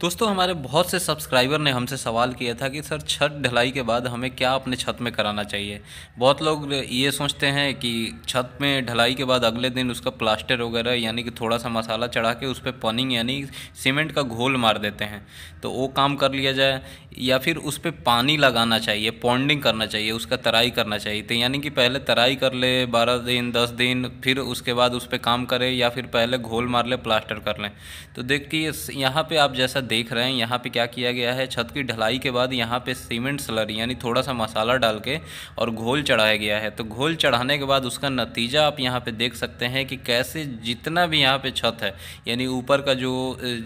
दोस्तों हमारे बहुत से सब्सक्राइबर ने हमसे सवाल किया था कि सर छत ढलाई के बाद हमें क्या अपने छत में कराना चाहिए बहुत लोग ये सोचते हैं कि छत में ढलाई के बाद अगले दिन उसका प्लास्टर वगैरह यानी कि थोड़ा सा मसाला चढ़ा के उस पर पनिंग यानी सीमेंट का घोल मार देते हैं तो वो काम कर लिया जाए या फिर उस पर पानी लगाना चाहिए पॉन्डिंग करना चाहिए उसका तराई करना चाहिए तो यानी कि पहले तराई कर ले बारह दिन दस दिन फिर उसके बाद उस पर काम करें या फिर पहले घोल मार ले प्लास्टर कर लें तो देखिए यहाँ पर आप जैसा देख रहे हैं यहाँ पे क्या किया गया है छत की ढलाई के बाद यहाँ पे सीमेंट सलरी यानी थोड़ा सा मसाला डाल के और घोल चढ़ाया गया है तो घोल चढ़ाने के बाद उसका नतीजा आप यहाँ पे देख सकते हैं कि कैसे जितना भी यहाँ पे छत है यानी ऊपर का जो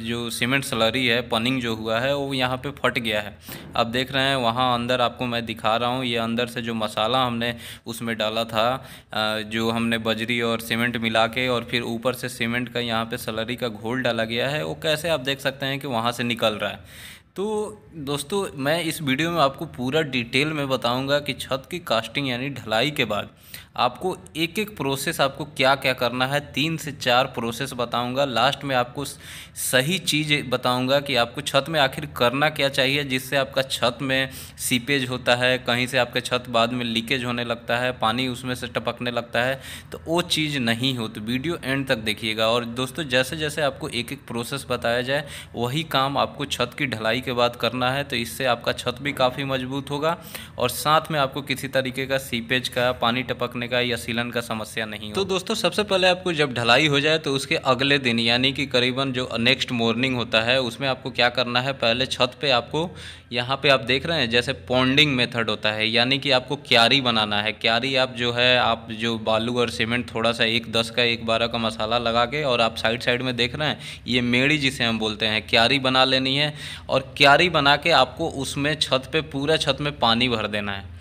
जो सीमेंट स्लरी है पनिंग जो हुआ है वो यहाँ पर फट गया है आप देख रहे हैं वहाँ अंदर आपको मैं दिखा रहा हूँ ये अंदर से जो मसाला हमने उसमें डाला था जो हमने बजरी और सीमेंट मिला के और फिर ऊपर से सीमेंट का यहाँ पर सलरी का घोल डाला गया है वो कैसे आप देख सकते हैं कि वहाँ से निकल रहा है तो दोस्तों मैं इस वीडियो में आपको पूरा डिटेल में बताऊंगा कि छत की कास्टिंग यानी ढलाई के बाद आपको एक एक प्रोसेस आपको क्या क्या करना है तीन से चार प्रोसेस बताऊंगा लास्ट में आपको सही चीज़ बताऊंगा कि आपको छत में आखिर करना क्या चाहिए जिससे आपका छत में सीपेज होता है कहीं से आपका छत बाद में लीकेज होने लगता है पानी उसमें से टपकने लगता है तो वो चीज़ नहीं हो तो वीडियो एंड तक देखिएगा और दोस्तों जैसे जैसे आपको एक एक प्रोसेस बताया जाए वही काम आपको छत की ढलाई के बाद करना है तो इससे आपका छत भी काफ़ी मजबूत होगा और साथ में आपको किसी तरीके का सीपेज का पानी टपकने होने का या सीलन का समस्या नहीं तो दोस्तों सबसे पहले आपको जब ढलाई हो जाए तो उसके अगले दिन यानी कि करीबन जो नेक्स्ट मॉर्निंग होता है उसमें आपको क्या करना है पहले छत पे आपको यहाँ पे आप देख रहे हैं जैसे पॉन्डिंग मेथड होता है यानी कि आपको क्यारी बनाना है क्यारी आप जो है आप जो बालू और सीमेंट थोड़ा सा एक दस का एक बारह का मसाला लगा के और आप साइड साइड में देख रहे हैं ये मेड़ी जिसे हम बोलते हैं क्यारी बना लेनी है और क्यारी बना के आपको उसमें छत पर पूरा छत में पानी भर देना है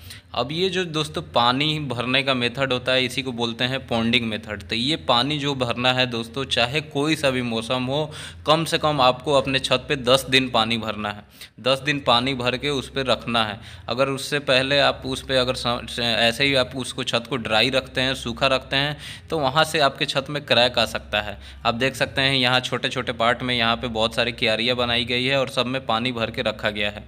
अब ये जो दोस्तों पानी भरने का मेथड होता है इसी को बोलते हैं पॉन्डिंग मेथड तो ये पानी जो भरना है दोस्तों चाहे कोई सा भी मौसम हो कम से कम आपको अपने छत पे 10 दिन पानी भरना है 10 दिन पानी भर के उस पर रखना है अगर उससे पहले आप उस पर अगर ऐसे ही आप उसको छत को ड्राई रखते हैं सूखा रखते हैं तो वहाँ से आपके छत में क्रैक आ सकता है आप देख सकते हैं यहाँ छोटे छोटे पार्ट में यहाँ पर बहुत सारी क्यारियाँ बनाई गई है और सब में पानी भर के रखा गया है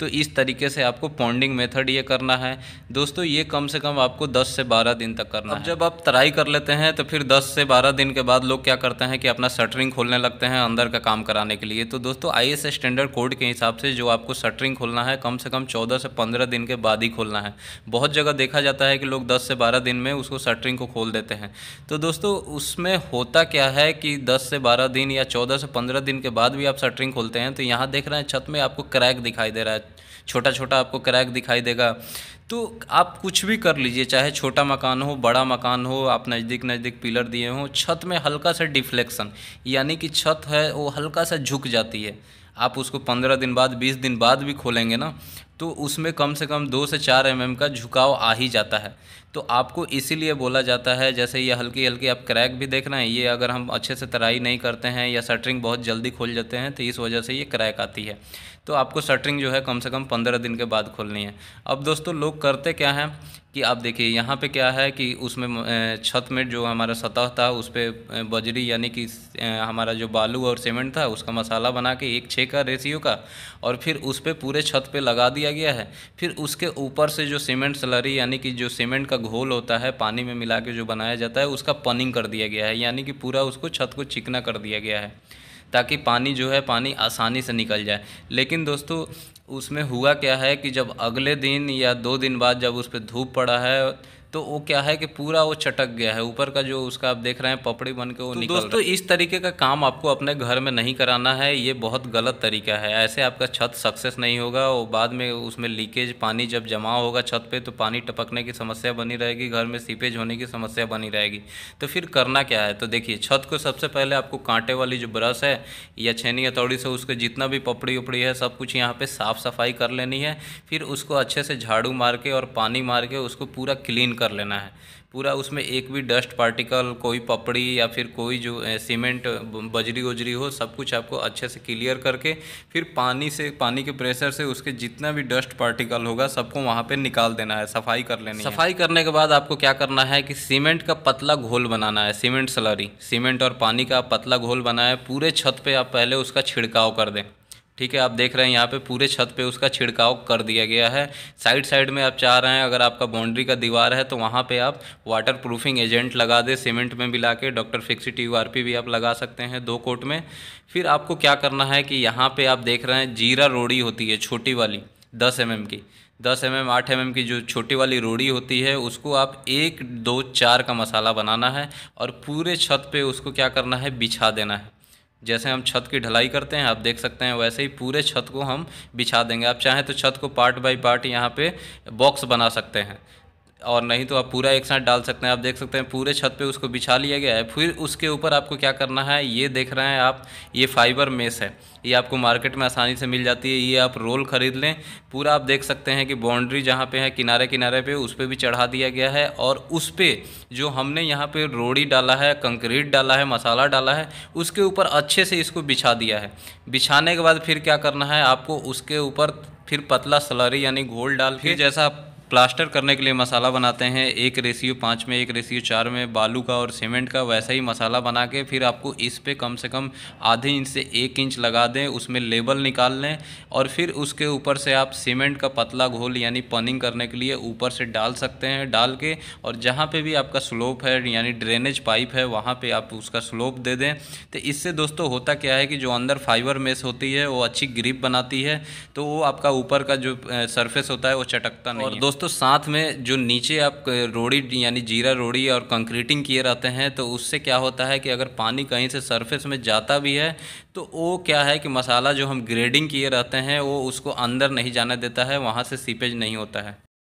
तो इस तरीके से आपको पॉन्डिंग मेथड ये करना है दोस्तों ये कम से कम आपको 10 से 12 दिन तक करना अब है जब आप तराई कर लेते हैं तो फिर 10 से 12 दिन के बाद लोग क्या करते हैं कि अपना शटरिंग खोलने लगते हैं अंदर का काम कराने के लिए तो दोस्तों आई स्टैंडर्ड कोड के हिसाब से जो आपको शटरिंग खोलना है कम से कम चौदह से पंद्रह दिन के बाद ही खोलना है बहुत जगह देखा जाता है कि लोग दस से बारह दिन में उसको शटरिंग को खोल देते हैं तो दोस्तों उसमें होता क्या है कि दस से बारह दिन या चौदह से पंद्रह दिन के बाद भी आप शटरिंग खोलते हैं तो यहाँ देख रहे हैं छत में आपको क्रैक दिखाई दे रहा है छोटा छोटा आपको क्रैक दिखाई देगा तो आप कुछ भी कर लीजिए चाहे छोटा मकान हो बड़ा मकान हो आप नज़दीक नज़दीक पिलर दिए हों छत में हल्का सा डिफ्लेक्शन यानी कि छत है वो हल्का सा झुक जाती है आप उसको पंद्रह दिन बाद बीस दिन बाद भी खोलेंगे ना तो उसमें कम से कम दो से चार एम mm का झुकाव आ ही जाता है तो आपको इसीलिए बोला जाता है जैसे ये हल्की हल्की आप क्रैक भी देख रहे हैं ये अगर हम अच्छे से तराई नहीं करते हैं या शटरिंग बहुत जल्दी खोल जाते हैं तो इस वजह से ये क्रैक आती है तो आपको शटरिंग जो है कम से कम पंद्रह दिन के बाद खोलनी है अब दोस्तों लोग करते क्या हैं कि आप देखिए यहाँ पे क्या है कि उसमें छत में जो हमारा सतह था उस पर बजरी यानी कि हमारा जो बालू और सीमेंट था उसका मसाला बना के एक छः का रेशियो का और फिर उस पर पूरे छत पर लगा दिया दिया गया है फिर उसके ऊपर से जो सीमेंट सलरी यानी कि जो सीमेंट का घोल होता है पानी में मिला के जो बनाया जाता है उसका पनिंग कर दिया गया है यानी कि पूरा उसको छत को चिकना कर दिया गया है ताकि पानी जो है पानी आसानी से निकल जाए लेकिन दोस्तों उसमें हुआ क्या है कि जब अगले दिन या दो दिन बाद जब उस पर धूप पड़ा है तो वो क्या है कि पूरा वो चटक गया है ऊपर का जो उसका आप देख रहे हैं पपड़ी बन के वो तो निकल दोस्तों इस तरीके का काम आपको अपने घर में नहीं कराना है ये बहुत गलत तरीका है ऐसे आपका छत सक्सेस नहीं होगा और बाद में उसमें लीकेज पानी जब जमा होगा छत पर तो पानी टपकने की समस्या बनी रहेगी घर में सीपेज होने की समस्या बनी रहेगी तो फिर करना क्या है तो देखिए छत को सबसे पहले आपको कांटे वाली जो ब्रश है या छेनी हथौड़ी से उसके जितना भी पपड़ी उपड़ी है सब कुछ यहाँ पर साफ़ सफाई कर लेनी है फिर उसको अच्छे से झाड़ू मार के और पानी मार के उसको पूरा क्लीन कर लेना है पूरा उसमें एक भी डस्ट पार्टिकल कोई पपड़ी या फिर कोई जो सीमेंट बजरी उजरी हो सब कुछ आपको अच्छे से क्लियर करके फिर पानी से पानी के प्रेशर से उसके जितना भी डस्ट पार्टिकल होगा सबको वहाँ पे निकाल देना है सफाई कर लेनी सफाई करने के बाद आपको क्या करना है कि सीमेंट का पतला घोल बनाना है सीमेंट सलरी सीमेंट और पानी का पतला घोल बनाए पूरे छत पर आप पहले उसका छिड़काव कर दें ठीक है आप देख रहे हैं यहाँ पे पूरे छत पे उसका छिड़काव कर दिया गया है साइड साइड में आप चाह रहे हैं अगर आपका बाउंड्री का दीवार है तो वहाँ पे आप वाटर प्रूफिंग एजेंट लगा दे सीमेंट में मिला के डॉक्टर फिक्सिट यू भी आप लगा सकते हैं दो कोट में फिर आपको क्या करना है कि यहाँ पर आप देख रहे हैं जीरा रोड़ी होती है छोटी वाली दस एम mm की दस एम एम आठ एम एम की जो छोटी वाली रोड़ी होती है उसको आप एक दो चार का मसाला बनाना है और पूरे छत पे उसको क्या करना है बिछा देना है जैसे हम छत की ढलाई करते हैं आप देख सकते हैं वैसे ही पूरे छत को हम बिछा देंगे आप चाहें तो छत को पार्ट बाई पार्ट यहाँ पे बॉक्स बना सकते हैं और नहीं तो आप पूरा एक साथ डाल सकते हैं आप देख सकते हैं पूरे छत पे उसको बिछा लिया गया है फिर उसके ऊपर आपको क्या करना है ये देख रहे हैं आप ये फाइबर मेस है ये आपको मार्केट में आसानी से मिल जाती है ये आप रोल ख़रीद लें पूरा आप देख सकते हैं कि बाउंड्री जहाँ पे है किनारे किनारे पे उस पर भी चढ़ा दिया गया है और उस पर जो हमने यहाँ पर रोड़ी डाला है कंक्रीट डाला है मसाला डाला है उसके ऊपर अच्छे से इसको बिछा दिया है बिछाने के बाद फिर क्या करना है आपको उसके ऊपर फिर पतला सलरी यानी घोल डाल फिर जैसा आप प्लास्टर करने के लिए मसाला बनाते हैं एक रेशियो पाँच में एक रेशियो चार में बालू का और सीमेंट का वैसा ही मसाला बना के फिर आपको इस पे कम से कम आधे इंच से एक इंच लगा दें उसमें लेबल निकाल लें और फिर उसके ऊपर से आप सीमेंट का पतला घोल यानी पनिंग करने के लिए ऊपर से डाल सकते हैं डाल के और जहाँ पर भी आपका स्लोप है यानी ड्रेनेज पाइप है वहाँ पर आप उसका स्लोप दे दें तो इससे दोस्तों होता क्या है कि जो अंदर फाइबर मेस होती है वो अच्छी ग्रिप बनाती है तो वो आपका ऊपर का जो सरफेस होता है वो चटकता नहीं और दोस्तों साथ में जो नीचे आप रोड़ी यानी जीरा रोड़ी और कंक्रीटिंग किए रहते हैं तो उससे क्या होता है कि अगर पानी कहीं से सरफेस में जाता भी है तो वो क्या है कि मसाला जो हम ग्रेडिंग किए रहते हैं वो उसको अंदर नहीं जाने देता है वहाँ से सीपेज नहीं होता है